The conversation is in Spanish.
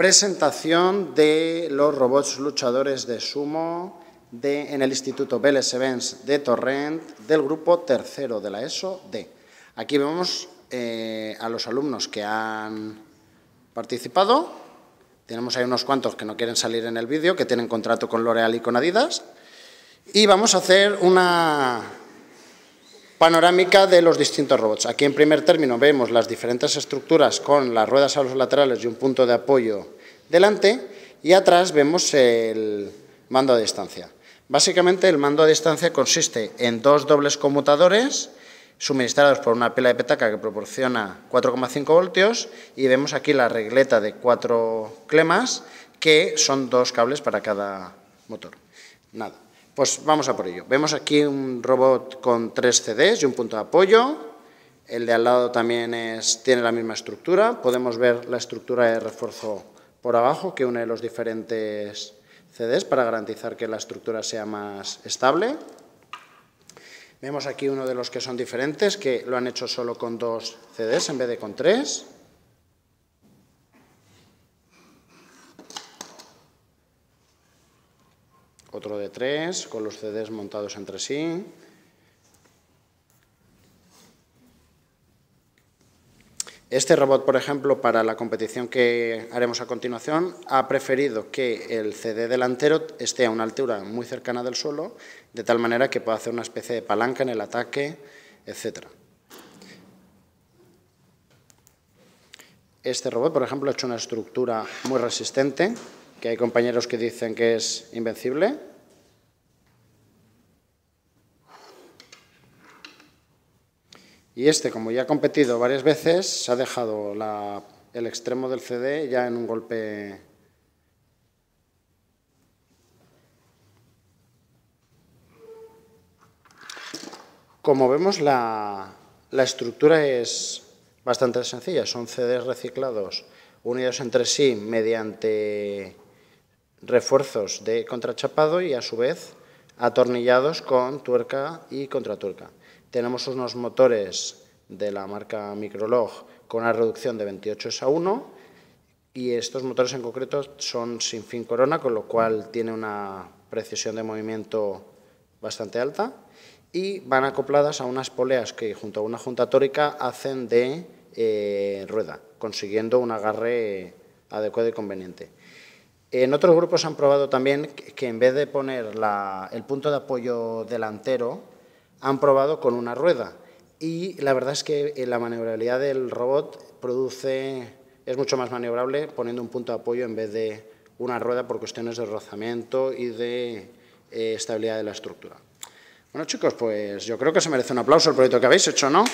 presentación de los robots luchadores de sumo en el Instituto Vélez Events de Torrent del grupo tercero de la ESO D. Aquí vemos eh, a los alumnos que han participado. Tenemos ahí unos cuantos que no quieren salir en el vídeo, que tienen contrato con L'Oreal y con Adidas. Y vamos a hacer una panorámica de los distintos robots. Aquí en primer término vemos las diferentes estructuras con las ruedas a los laterales y un punto de apoyo delante y atrás vemos el mando a distancia. Básicamente el mando a distancia consiste en dos dobles conmutadores suministrados por una pila de petaca que proporciona 4,5 voltios y vemos aquí la regleta de cuatro clemas que son dos cables para cada motor. Nada. Pues vamos a por ello. Vemos aquí un robot con tres CDs y un punto de apoyo. El de al lado también tiene la misma estructura. Podemos ver la estructura de refuerzo por abajo que une los diferentes CDs para garantizar que la estructura sea más estable. Vemos aquí uno de los que son diferentes, que lo han hecho solo con dos CDs en vez de con tres. otro de tres, con los CDs montados entre sí. Este robot, por ejemplo, para la competición que haremos a continuación, ha preferido que el CD delantero esté a una altura muy cercana del suelo, de tal manera que pueda hacer una especie de palanca en el ataque, etc. Este robot, por ejemplo, ha hecho una estructura muy resistente, que hay compañeros que dicen que es invencible, Y este, como ya ha competido varias veces, se ha dejado el extremo del CD ya en un golpe Como vemos, la, la, estructura es bastante sencilla. Son CDs reciclados unidos entre sí mediante refuerzos de contrachapado y, a su vez, atornillados con tuerca y contratuerca. Tenemos unos motores de la marca Microlog con una reducción de 28 a 1 y estos motores en concreto son sin fin corona, con lo cual tiene una precisión de movimiento bastante alta y van acopladas a unas poleas que junto a una junta tórica hacen de eh, rueda, consiguiendo un agarre adecuado y conveniente. En otros grupos han probado también que en vez de poner el punto de apoyo delantero, han probado con una rueda y la verdad es que eh, la maniobrabilidad del robot produce, es mucho más maniobrable poniendo un punto de apoyo en vez de una rueda por cuestiones de rozamiento y de eh, estabilidad de la estructura. Bueno chicos, pues yo creo que se merece un aplauso el proyecto que habéis hecho, ¿no?